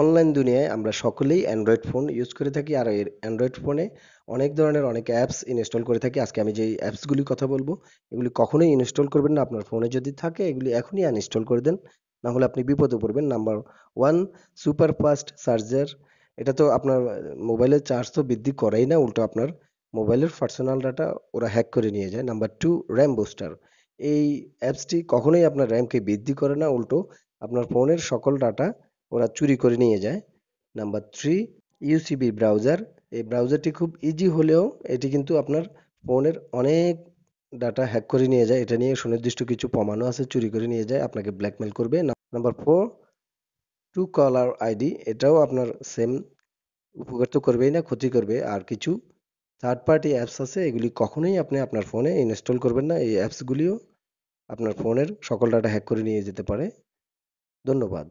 online দুনিয়ায় আমরা সকলেই অ্যান্ড্রয়েড ফোন ইউজ করে থাকি আর এর অ্যান্ড্রয়েড ফোনে অনেক ধরনের অনেক অ্যাপস ইনস্টল করে থাকি আজকে আমি যেই অ্যাপসগুলি কথা বলবো এগুলি কখনোই ইনস্টল করবেন না আপনার ফোনে যদি থাকে এগুলি এখনই আনইনস্টল করে দেন না হলে আপনি বিপদে পড়বেন number one super fast charger এটা তো আপনার মোবাইলের চার্জ তো বৃদ্ধি করেই না উল্টো আপনার মোবাইলের পার্সোনাল ডাটা ওরা হ্যাক করে নিয়ে যায় নাম্বার টু র্যাম বুস্টার এই অ্যাপসটি কখনোই আপনার র্যামকে বৃদ্ধি করে না উল্টো আপনার ফোনের সকল ডাটা ওরা চুরি করে নিয়ে যায় নাম্বার থ্রি ইউসিবি ব্রাউজার এই ব্রাউজারটি খুব ইজি হলেও এটি কিন্তু আপনার ফোনের অনেক ডাটা হ্যাক করে নিয়ে যায় এটা নিয়ে সুনির্দিষ্ট কিছু প্রমাণও আছে চুরি করে নিয়ে যায় আপনাকে ব্ল্যাকমেল করবে number four two caller ID এটাও আপনার সেম উপকার তো করবেই না ক্ষতি করবে আর কিছু থার্ড পার্টি অ্যাপস আছে এগুলি কখনোই আপনি আপনার ফোনে ইনস্টল করবেন না এই অ্যাপসগুলিও আপনার ফোনের সকল ডাটা হ্যাক করে নিয়ে যেতে পারে ধন্যবাদ